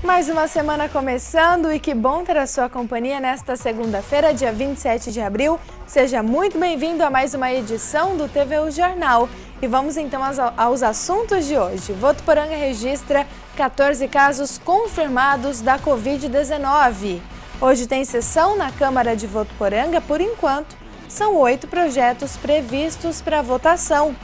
Mais uma semana começando e que bom ter a sua companhia nesta segunda-feira, dia 27 de abril. Seja muito bem-vindo a mais uma edição do O Jornal. E vamos então aos assuntos de hoje. Votuporanga registra 14 casos confirmados da Covid-19. Hoje tem sessão na Câmara de Votuporanga, por enquanto, são oito projetos previstos para votação.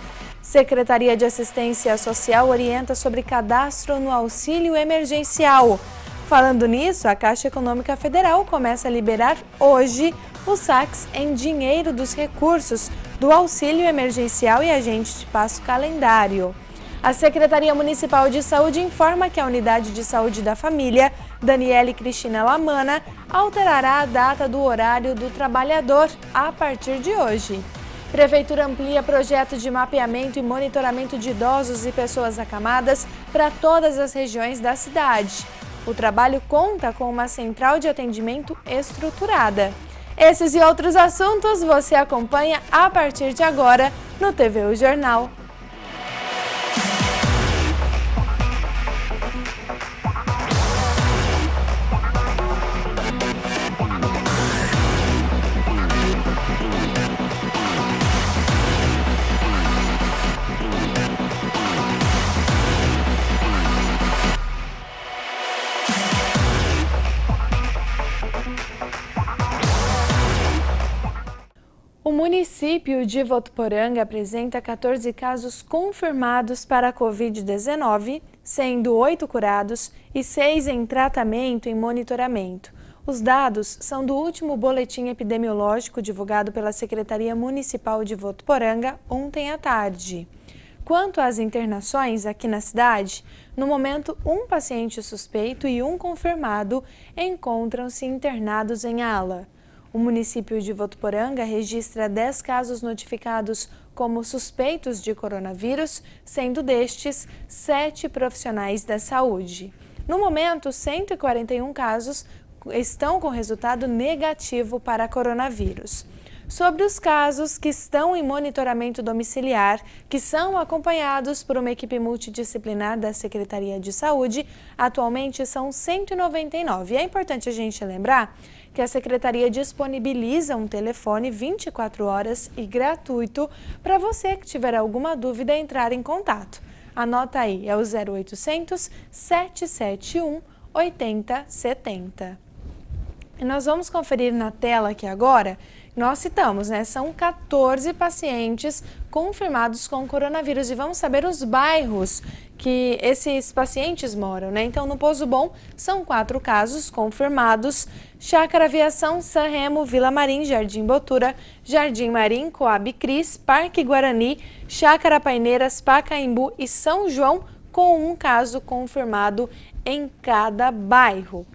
Secretaria de Assistência Social orienta sobre cadastro no auxílio emergencial. Falando nisso, a Caixa Econômica Federal começa a liberar hoje os saques em dinheiro dos recursos do auxílio emergencial e agente de passo calendário. A Secretaria Municipal de Saúde informa que a Unidade de Saúde da Família, Daniele Cristina Lamana, alterará a data do horário do trabalhador a partir de hoje. Prefeitura amplia projeto de mapeamento e monitoramento de idosos e pessoas acamadas para todas as regiões da cidade. O trabalho conta com uma central de atendimento estruturada. Esses e outros assuntos você acompanha a partir de agora no TV O Jornal. município de Votuporanga apresenta 14 casos confirmados para a Covid-19, sendo 8 curados e 6 em tratamento e monitoramento. Os dados são do último boletim epidemiológico divulgado pela Secretaria Municipal de Votuporanga ontem à tarde. Quanto às internações aqui na cidade, no momento, um paciente suspeito e um confirmado encontram-se internados em ala. O município de Votuporanga registra 10 casos notificados como suspeitos de coronavírus, sendo destes 7 profissionais da saúde. No momento, 141 casos estão com resultado negativo para coronavírus. Sobre os casos que estão em monitoramento domiciliar, que são acompanhados por uma equipe multidisciplinar da Secretaria de Saúde, atualmente são 199. E é importante a gente lembrar que a secretaria disponibiliza um telefone 24 horas e gratuito para você que tiver alguma dúvida entrar em contato. Anota aí, é o 0800 771 8070. E nós vamos conferir na tela aqui agora nós citamos, né? São 14 pacientes confirmados com coronavírus e vamos saber os bairros que esses pacientes moram, né? Então, no Pouso Bom, são quatro casos confirmados. Chácara Aviação, San Remo, Vila Marim, Jardim Botura, Jardim Marim, Coab Cris, Parque Guarani, Chácara Paineiras, Pacaembu e São João, com um caso confirmado em cada bairro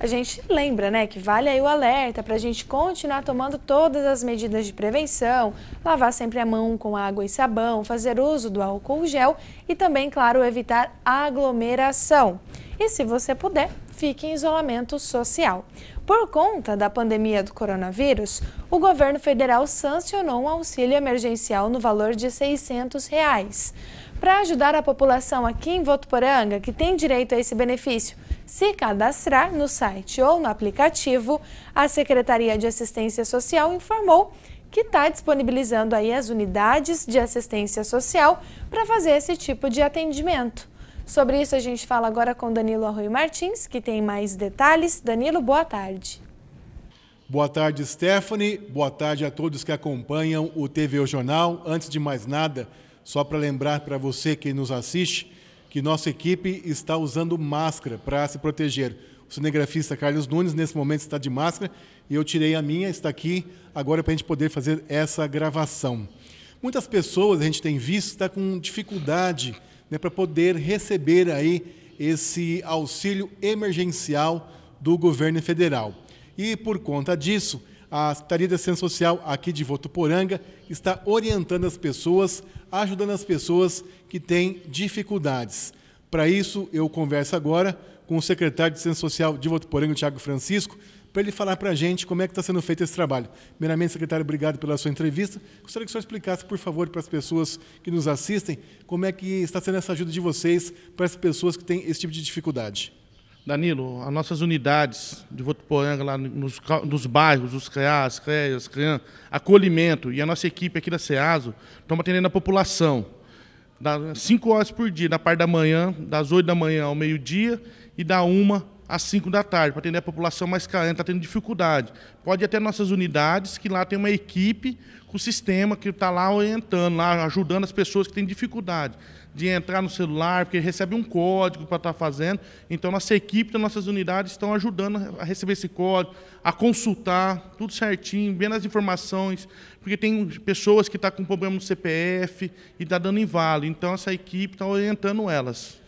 a gente lembra, né, que vale aí o alerta para a gente continuar tomando todas as medidas de prevenção, lavar sempre a mão com água e sabão, fazer uso do álcool gel e também, claro, evitar aglomeração. E se você puder, fique em isolamento social. Por conta da pandemia do coronavírus, o governo federal sancionou um auxílio emergencial no valor de R$ 600. Reais. Para ajudar a população aqui em Votuporanga, que tem direito a esse benefício, se cadastrar no site ou no aplicativo, a Secretaria de Assistência Social informou que está disponibilizando aí as unidades de assistência social para fazer esse tipo de atendimento. Sobre isso a gente fala agora com Danilo Arroio Martins, que tem mais detalhes. Danilo, boa tarde. Boa tarde, Stephanie. Boa tarde a todos que acompanham o TV o Jornal. Antes de mais nada, só para lembrar para você que nos assiste, que nossa equipe está usando máscara para se proteger. O cinegrafista Carlos Nunes, nesse momento, está de máscara e eu tirei a minha, está aqui agora para a gente poder fazer essa gravação. Muitas pessoas a gente tem visto está com dificuldade né, para poder receber aí esse auxílio emergencial do governo federal. E por conta disso, a Secretaria de Assistência Social aqui de Votuporanga está orientando as pessoas, ajudando as pessoas que têm dificuldades. Para isso, eu converso agora com o secretário de Assistência Social de Votuporanga, Tiago Francisco, para ele falar para a gente como é que está sendo feito esse trabalho. Primeiramente, secretário, obrigado pela sua entrevista. Gostaria que o senhor explicasse, por favor, para as pessoas que nos assistem, como é que está sendo essa ajuda de vocês para as pessoas que têm esse tipo de dificuldade. Danilo, as nossas unidades de Votuporanga, lá nos, nos bairros, os CREAS, CREAS, CREAN, acolhimento, e a nossa equipe aqui da SEASO, estamos atendendo a população. 5 horas por dia, da parte da manhã, das 8 da manhã ao meio-dia e da 1 às 5 da tarde, para atender a população mais carente, está tendo dificuldade. Pode ir até nossas unidades, que lá tem uma equipe com sistema que está lá orientando, lá ajudando as pessoas que têm dificuldade de entrar no celular, porque recebe um código para estar tá fazendo. Então, nossa equipe e nossas unidades estão ajudando a receber esse código, a consultar, tudo certinho, vendo as informações, porque tem pessoas que estão tá com problema no CPF e está dando inválido. Então, essa equipe está orientando elas.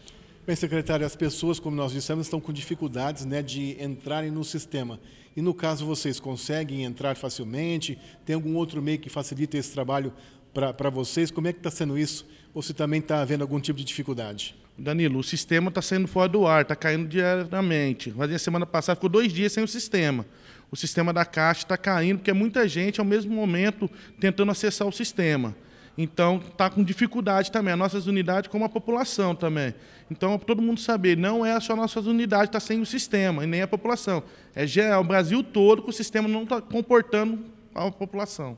Bem, secretário, as pessoas, como nós dissemos, estão com dificuldades né, de entrarem no sistema. E no caso, vocês conseguem entrar facilmente? Tem algum outro meio que facilita esse trabalho para vocês? Como é que está sendo isso? Ou se também está havendo algum tipo de dificuldade? Danilo, o sistema está saindo fora do ar, está caindo diariamente. Mas na semana passada ficou dois dias sem o sistema. O sistema da Caixa está caindo, porque é muita gente ao mesmo momento tentando acessar o sistema. Então, está com dificuldade também, as nossas unidades, como a população também. Então, é todo mundo saber, não é só nossas unidades está sem o sistema, e nem a população. É geral, o Brasil todo que o sistema não está comportando a população.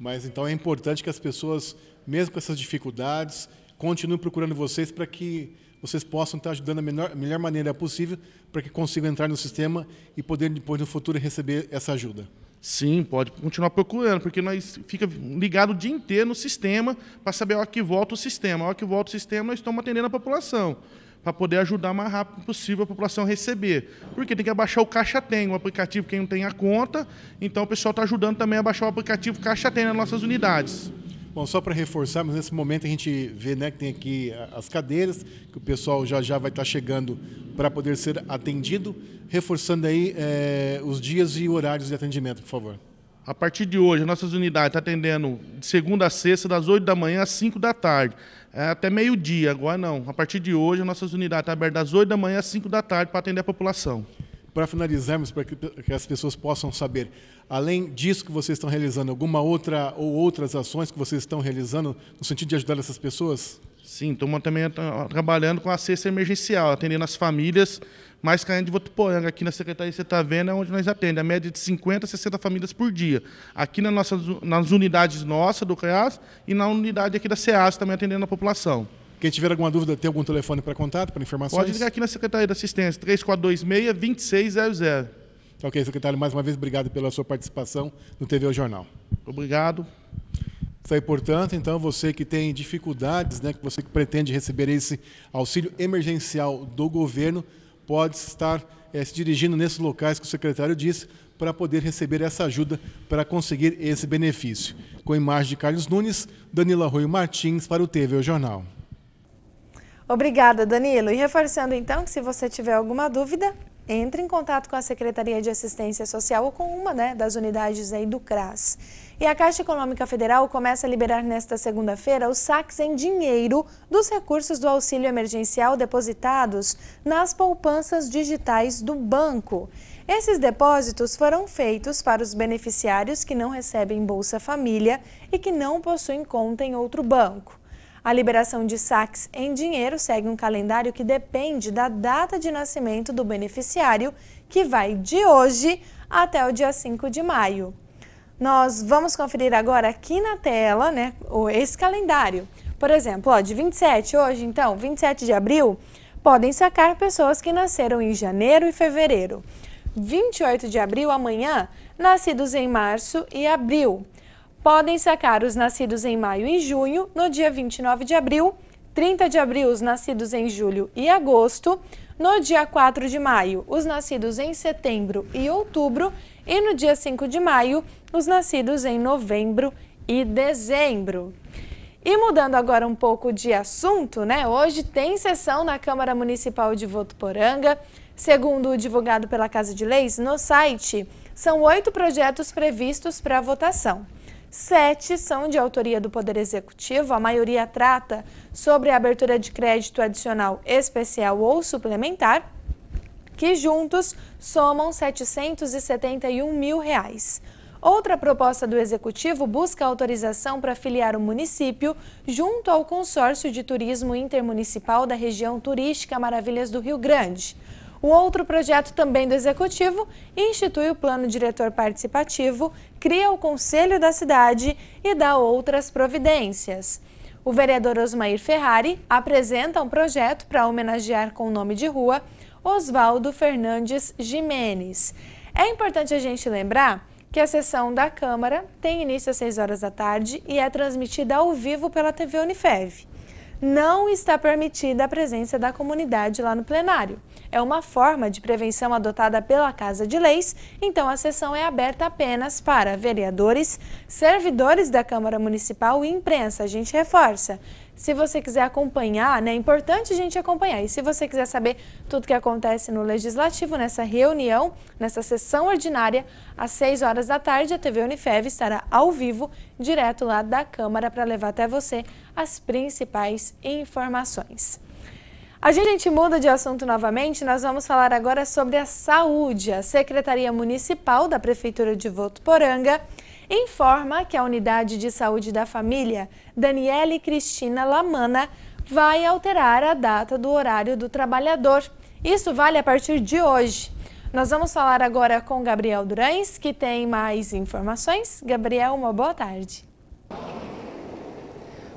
Mas então é importante que as pessoas, mesmo com essas dificuldades, continuem procurando vocês para que vocês possam estar ajudando da melhor, melhor maneira possível para que consigam entrar no sistema e poder depois no futuro receber essa ajuda. Sim, pode continuar procurando, porque nós fica ligado o dia inteiro no sistema para saber a hora que volta o sistema. A hora que volta o sistema, nós estamos atendendo a população, para poder ajudar o mais rápido possível a população a receber. Porque tem que abaixar o Caixa Tem, o aplicativo, quem não tem a conta. Então, o pessoal está ajudando também a baixar o aplicativo Caixa Tem nas nossas unidades. Bom, só para reforçar, mas nesse momento a gente vê né, que tem aqui as cadeiras, que o pessoal já já vai estar tá chegando para poder ser atendido. Reforçando aí é, os dias e horários de atendimento, por favor. A partir de hoje, nossas unidades estão tá atendendo de segunda a sexta, das 8 da manhã às 5 da tarde. É até meio-dia, agora não. A partir de hoje, nossas unidades estão tá abertas das 8 da manhã às 5 da tarde para atender a população para finalizarmos, para que, que, as pessoas possam saber, além disso que vocês estão realizando, alguma outra ou outras ações que vocês estão realizando no sentido de ajudar essas pessoas? Sim, estamos também trabalhando com a cesta emergencial, atendendo as famílias mais caindo de Votuporanga. Aqui na Secretaria, você está vendo, é onde nós atendemos, a média de 50 a 60 famílias por dia. Aqui na nossa, nas unidades nossas do CREAS e na unidade aqui da SEAS também atendendo a população. Quem tiver alguma dúvida, tem algum telefone para contato, para informações? Pode ligar aqui na Secretaria da Assistência, 3426-2600. Ok, secretário, mais uma vez, obrigado pela sua participação no TV o Jornal. Obrigado. Isso aí, portanto, então, você que tem dificuldades, né, que você que pretende receber esse auxílio emergencial do governo, pode estar é, se dirigindo nesses locais que o secretário disse para poder receber essa ajuda para conseguir esse benefício. Com a imagem de Carlos Nunes, Danilo Arroio Martins para o TV o Jornal. Obrigada, Danilo. E reforçando então que se você tiver alguma dúvida, entre em contato com a Secretaria de Assistência Social ou com uma né, das unidades aí do CRAS. E a Caixa Econômica Federal começa a liberar nesta segunda-feira os saques em dinheiro dos recursos do auxílio emergencial depositados nas poupanças digitais do banco. Esses depósitos foram feitos para os beneficiários que não recebem Bolsa Família e que não possuem conta em outro banco. A liberação de saques em dinheiro segue um calendário que depende da data de nascimento do beneficiário, que vai de hoje até o dia 5 de maio. Nós vamos conferir agora aqui na tela né, esse calendário. Por exemplo, ó, de 27 hoje, então, 27 de abril, podem sacar pessoas que nasceram em janeiro e fevereiro. 28 de abril, amanhã, nascidos em março e abril podem sacar os nascidos em maio e junho, no dia 29 de abril, 30 de abril, os nascidos em julho e agosto, no dia 4 de maio, os nascidos em setembro e outubro, e no dia 5 de maio, os nascidos em novembro e dezembro. E mudando agora um pouco de assunto, né? Hoje tem sessão na Câmara Municipal de Votuporanga. Segundo o divulgado pela Casa de Leis no site, são oito projetos previstos para votação. Sete são de autoria do Poder Executivo, a maioria trata sobre a abertura de crédito adicional especial ou suplementar, que juntos somam R$ 771 mil. Reais. Outra proposta do Executivo busca autorização para filiar o município junto ao Consórcio de Turismo Intermunicipal da Região Turística Maravilhas do Rio Grande. O outro projeto também do Executivo institui o Plano Diretor Participativo, cria o Conselho da Cidade e dá outras providências. O vereador Osmair Ferrari apresenta um projeto para homenagear com o nome de rua Oswaldo Fernandes Jimenez. É importante a gente lembrar que a sessão da Câmara tem início às 6 horas da tarde e é transmitida ao vivo pela TV Unifev não está permitida a presença da comunidade lá no plenário. É uma forma de prevenção adotada pela Casa de Leis, então a sessão é aberta apenas para vereadores, servidores da Câmara Municipal e imprensa. A gente reforça. Se você quiser acompanhar, né, é importante a gente acompanhar. E se você quiser saber tudo que acontece no Legislativo, nessa reunião, nessa sessão ordinária, às 6 horas da tarde, a TV Unifev estará ao vivo, direto lá da Câmara, para levar até você as principais informações. A gente muda de assunto novamente, nós vamos falar agora sobre a saúde. A Secretaria Municipal da Prefeitura de Votuporanga Poranga informa que a Unidade de Saúde da Família, Daniele Cristina Lamana, vai alterar a data do horário do trabalhador. Isso vale a partir de hoje. Nós vamos falar agora com Gabriel Durães, que tem mais informações. Gabriel, uma boa tarde.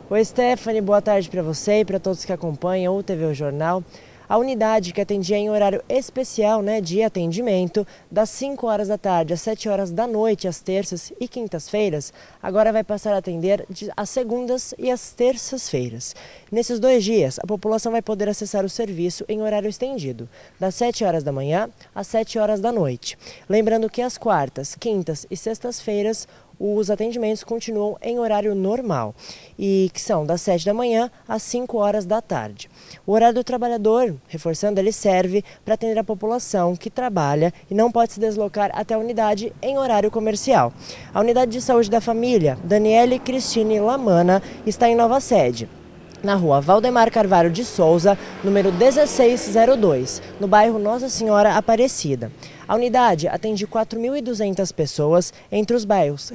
Oi, Stephanie, boa tarde para você e para todos que acompanham o TV o Jornal. A unidade que atendia em horário especial né, de atendimento, das 5 horas da tarde às 7 horas da noite, às terças e quintas-feiras, agora vai passar a atender às segundas e às terças-feiras. Nesses dois dias, a população vai poder acessar o serviço em horário estendido, das 7 horas da manhã às 7 horas da noite. Lembrando que às quartas, quintas e sextas-feiras, os atendimentos continuam em horário normal e que são das 7 da manhã às 5 horas da tarde. O horário do trabalhador, reforçando, ele serve para atender a população que trabalha e não pode se deslocar até a unidade em horário comercial. A unidade de saúde da família, Daniele Cristine Lamana, está em nova sede na rua Valdemar Carvalho de Souza, número 1602, no bairro Nossa Senhora Aparecida. A unidade atende 4.200 pessoas entre os bairros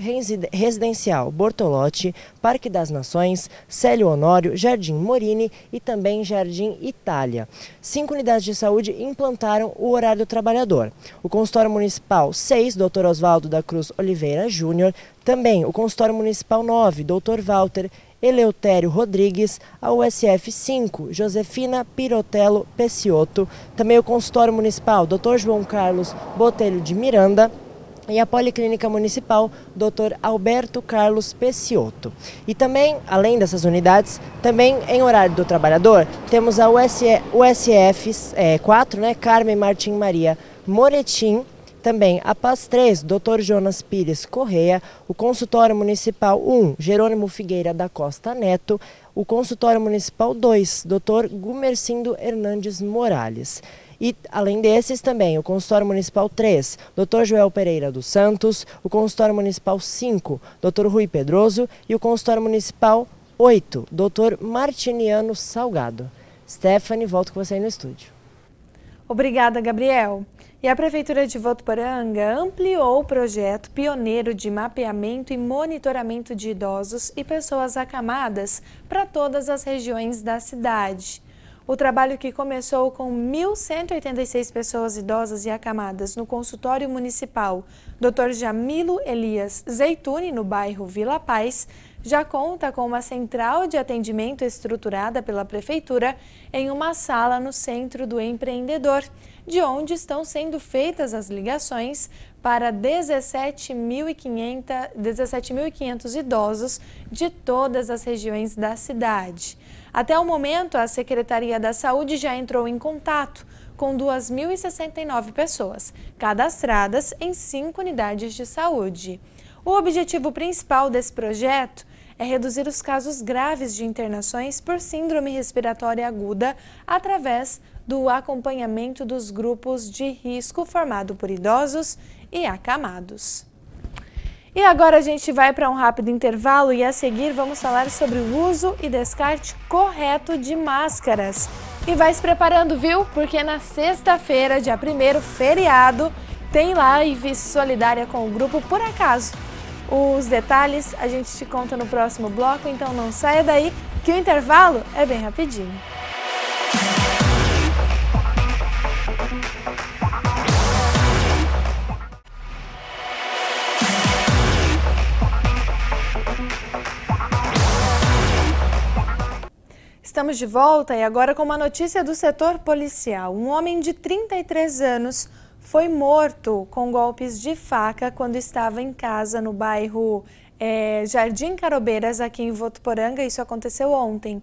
Residencial Bortolotti, Parque das Nações, Célio Honório, Jardim Morini e também Jardim Itália. Cinco unidades de saúde implantaram o horário trabalhador. O consultório municipal 6, Dr. Oswaldo da Cruz Oliveira Júnior, também o consultório municipal 9, Dr. Walter Eleutério Rodrigues, a USF 5, Josefina Pirotelo Pecioto, também o consultório municipal Dr. João Carlos Botelho de Miranda, e a Policlínica Municipal Dr. Alberto Carlos Pecioto. E também, além dessas unidades, também em horário do trabalhador, temos a USF 4, é, né, Carmen Martim Maria Moretim, também a Paz 3, Dr. Jonas Pires Correia, o consultório municipal 1, Jerônimo Figueira da Costa Neto, o consultório municipal 2, Dr. Gumercindo Hernandes Morales. E, além desses, também o consultório municipal 3, Dr. Joel Pereira dos Santos, o consultório municipal 5, Dr. Rui Pedroso e o consultório municipal 8, Dr. Martiniano Salgado. Stephanie, volto com você aí no estúdio. Obrigada, Gabriel. E a Prefeitura de Votuporanga ampliou o projeto pioneiro de mapeamento e monitoramento de idosos e pessoas acamadas para todas as regiões da cidade. O trabalho que começou com 1.186 pessoas idosas e acamadas no consultório municipal Dr. Jamilo Elias Zeitune, no bairro Vila Paz, já conta com uma central de atendimento estruturada pela Prefeitura em uma sala no Centro do Empreendedor, de onde estão sendo feitas as ligações para 17.500 17 idosos de todas as regiões da cidade. Até o momento, a Secretaria da Saúde já entrou em contato com 2.069 pessoas, cadastradas em cinco unidades de saúde. O objetivo principal desse projeto é reduzir os casos graves de internações por síndrome respiratória aguda através do acompanhamento dos grupos de risco formado por idosos e acamados. E agora a gente vai para um rápido intervalo e a seguir vamos falar sobre o uso e descarte correto de máscaras. E vai se preparando, viu? Porque na sexta-feira, dia 1 feriado, tem live solidária com o grupo Por Acaso. Os detalhes a gente te conta no próximo bloco, então não saia daí que o intervalo é bem rapidinho. Estamos de volta e agora com uma notícia do setor policial. Um homem de 33 anos foi morto com golpes de faca quando estava em casa no bairro é, Jardim Carobeiras, aqui em Votuporanga. Isso aconteceu ontem.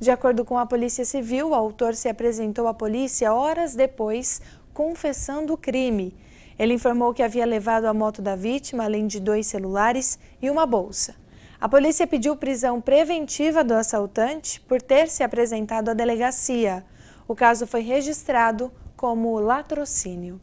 De acordo com a Polícia Civil, o autor se apresentou à polícia horas depois, confessando o crime. Ele informou que havia levado a moto da vítima, além de dois celulares e uma bolsa. A polícia pediu prisão preventiva do assaltante por ter se apresentado à delegacia. O caso foi registrado como latrocínio.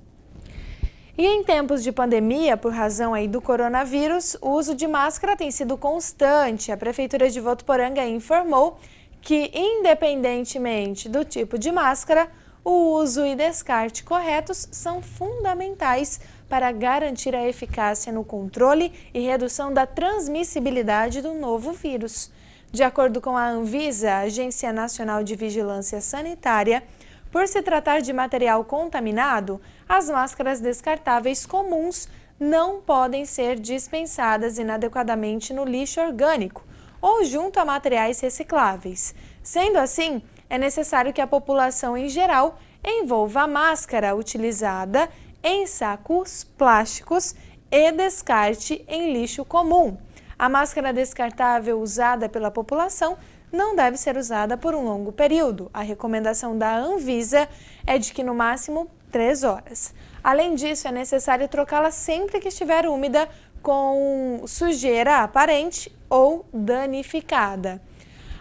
E em tempos de pandemia, por razão aí do coronavírus, o uso de máscara tem sido constante. A Prefeitura de Votuporanga informou que, independentemente do tipo de máscara, o uso e descarte corretos são fundamentais para garantir a eficácia no controle e redução da transmissibilidade do novo vírus. De acordo com a Anvisa, Agência Nacional de Vigilância Sanitária, por se tratar de material contaminado, as máscaras descartáveis comuns não podem ser dispensadas inadequadamente no lixo orgânico ou junto a materiais recicláveis. Sendo assim, é necessário que a população em geral envolva a máscara utilizada em sacos plásticos e descarte em lixo comum. A máscara descartável usada pela população não deve ser usada por um longo período. A recomendação da Anvisa é de que no máximo 3 horas. Além disso, é necessário trocá-la sempre que estiver úmida com sujeira aparente ou danificada.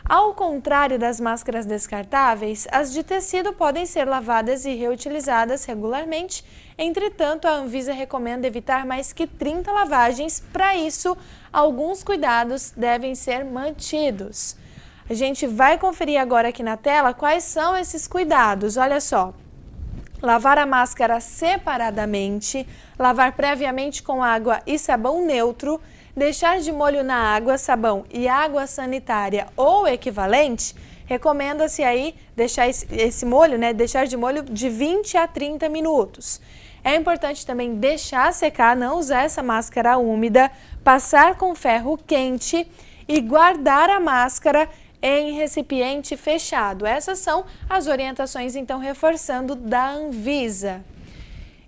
Ao contrário das máscaras descartáveis, as de tecido podem ser lavadas e reutilizadas regularmente. Entretanto, a Anvisa recomenda evitar mais que 30 lavagens. Para isso, alguns cuidados devem ser mantidos. A gente vai conferir agora aqui na tela quais são esses cuidados. Olha só. Lavar a máscara separadamente, lavar previamente com água e sabão neutro, deixar de molho na água, sabão e água sanitária ou equivalente, recomenda-se aí deixar esse molho, né, deixar de molho de 20 a 30 minutos. É importante também deixar secar, não usar essa máscara úmida, passar com ferro quente e guardar a máscara em recipiente fechado. Essas são as orientações, então, reforçando da Anvisa.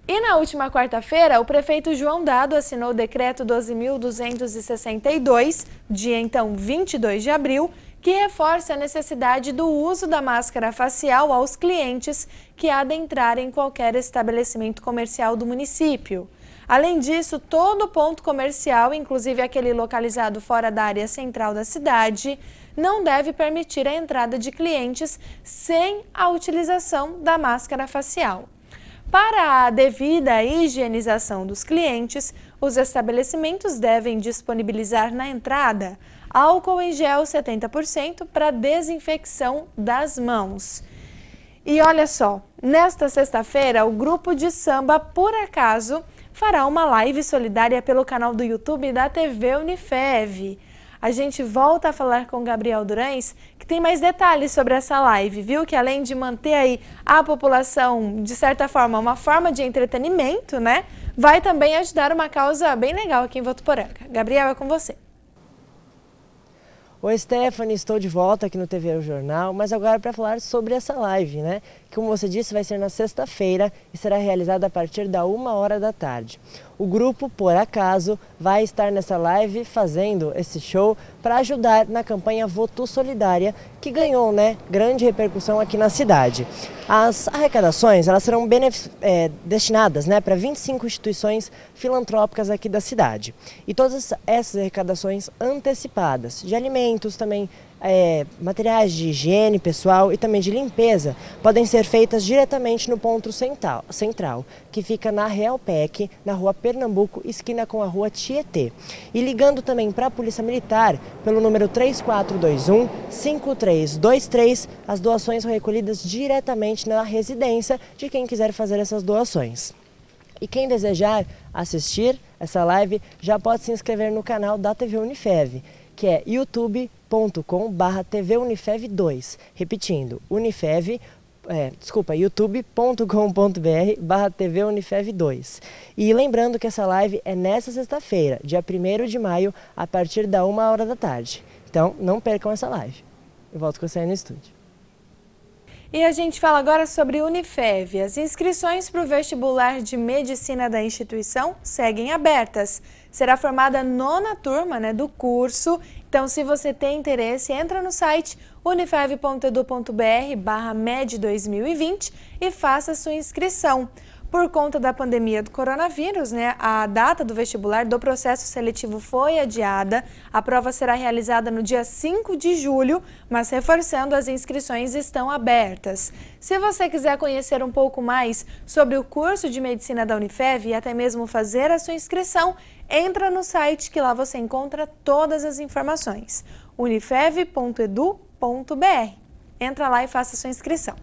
E na última quarta-feira, o prefeito João Dado assinou o decreto 12.262, dia então 22 de abril, que reforça a necessidade do uso da máscara facial aos clientes que adentrarem qualquer estabelecimento comercial do município. Além disso, todo ponto comercial, inclusive aquele localizado fora da área central da cidade, não deve permitir a entrada de clientes sem a utilização da máscara facial. Para a devida higienização dos clientes, os estabelecimentos devem disponibilizar na entrada álcool em gel 70% para desinfecção das mãos. E olha só, nesta sexta-feira, o grupo de samba Por Acaso fará uma live solidária pelo canal do YouTube da TV Unifev a gente volta a falar com Gabriel Durães, que tem mais detalhes sobre essa live, viu? Que além de manter aí a população, de certa forma, uma forma de entretenimento, né? Vai também ajudar uma causa bem legal aqui em Votuporanga. Gabriel, é com você. Oi, Stephanie, estou de volta aqui no TV o Jornal, mas agora para falar sobre essa live, né? Que, como você disse, vai ser na sexta-feira e será realizada a partir da uma hora da tarde. O grupo, por acaso, vai estar nessa live fazendo esse show para ajudar na campanha Voto Solidária, que ganhou né, grande repercussão aqui na cidade. As arrecadações elas serão é, destinadas né, para 25 instituições filantrópicas aqui da cidade. E todas essas arrecadações antecipadas, de alimentos também, é, materiais de higiene pessoal e também de limpeza podem ser feitas diretamente no ponto central, central que fica na Realpec, na rua Pernambuco, esquina com a rua Tietê. E ligando também para a Polícia Militar, pelo número 3421-5323, as doações são recolhidas diretamente na residência de quem quiser fazer essas doações. E quem desejar assistir essa live já pode se inscrever no canal da TV Unifev, que é YouTube youtube.com/barra tvunifev2. Repetindo, unifev é, desculpa, youtube.com.br barra TV Unifev 2. E lembrando que essa live é nesta sexta-feira, dia 1 de maio, a partir da 1 hora da tarde. Então, não percam essa live. Eu volto com você aí no estúdio. E a gente fala agora sobre Unifev. As inscrições para o vestibular de medicina da instituição seguem abertas. Será formada a nona turma né, do curso então, se você tem interesse, entra no site unifev.edu.br barra MED 2020 e faça sua inscrição. Por conta da pandemia do coronavírus, né, a data do vestibular do processo seletivo foi adiada. A prova será realizada no dia 5 de julho, mas reforçando, as inscrições estão abertas. Se você quiser conhecer um pouco mais sobre o curso de medicina da Unifev e até mesmo fazer a sua inscrição, entra no site que lá você encontra todas as informações. unifev.edu.br. Entra lá e faça a sua inscrição.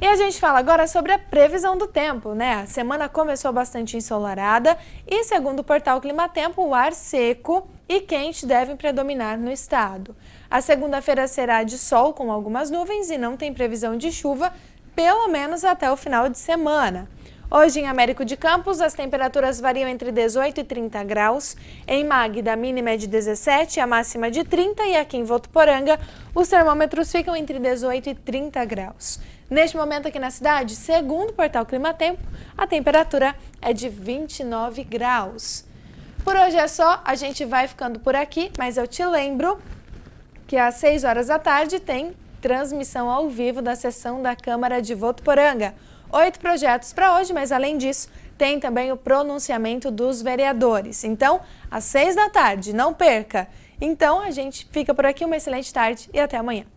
E a gente fala agora sobre a previsão do tempo, né? A semana começou bastante ensolarada e, segundo o portal Climatempo, o ar seco e quente devem predominar no estado. A segunda-feira será de sol com algumas nuvens e não tem previsão de chuva, pelo menos até o final de semana. Hoje em Américo de Campos, as temperaturas variam entre 18 e 30 graus. Em Magda, a mínima é de 17, a máxima de 30 e aqui em Votuporanga, os termômetros ficam entre 18 e 30 graus. Neste momento aqui na cidade, segundo o portal Climatempo, a temperatura é de 29 graus. Por hoje é só, a gente vai ficando por aqui, mas eu te lembro que às 6 horas da tarde tem transmissão ao vivo da sessão da Câmara de Votuporanga. Oito projetos para hoje, mas além disso, tem também o pronunciamento dos vereadores. Então, às seis da tarde, não perca! Então, a gente fica por aqui, uma excelente tarde e até amanhã.